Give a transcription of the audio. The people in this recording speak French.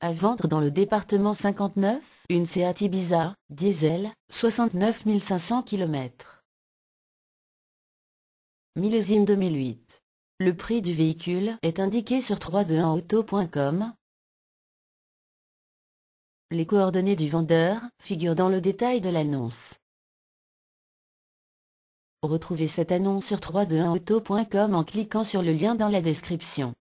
À vendre dans le département 59, une Seat Ibiza, diesel, 69 500 km. Millésime 2008. Le prix du véhicule est indiqué sur 321auto.com. Les coordonnées du vendeur figurent dans le détail de l'annonce. Retrouvez cette annonce sur 321auto.com en cliquant sur le lien dans la description.